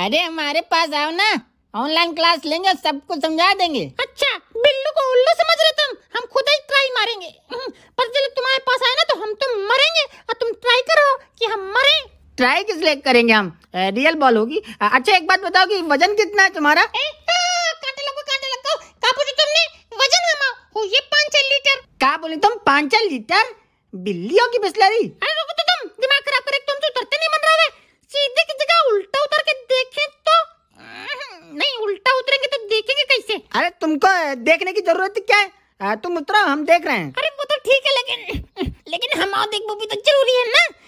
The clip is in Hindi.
अरे हमारे पास आओ ना ऑनलाइन क्लास लेंगे सब कुछ समझा देंगे अच्छा बिल्लू को उल्लू समझ रहे तुम हम खुद ही ट्राई मारेंगे पर जब तुम्हारे पास आए ना तो हम तो मरेंगे और तुम ट्राई करो कि हम मरे ट्राई किस लिए करेंगे हम रियल बॉल होगी अच्छा एक बात बताओ कि वजन कितना है तुम्हारा तो काटे लगो, काटे लगो। का तुमने वजन हमा हो ये पाँच लीटर का बोले तुम पाँच लीटर बिल्लियों की बिस्लरी हाँ, अरे तुमको देखने की जरूरत क्या है तुम उतरो हम देख रहे हैं अरे वो तो ठीक है लेकिन लेकिन हम आओ देख वो भी तो जरूरी है ना